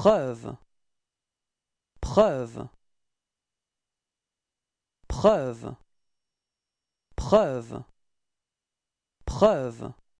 Preuve. Preuve. Preuve. Preuve. Preuve.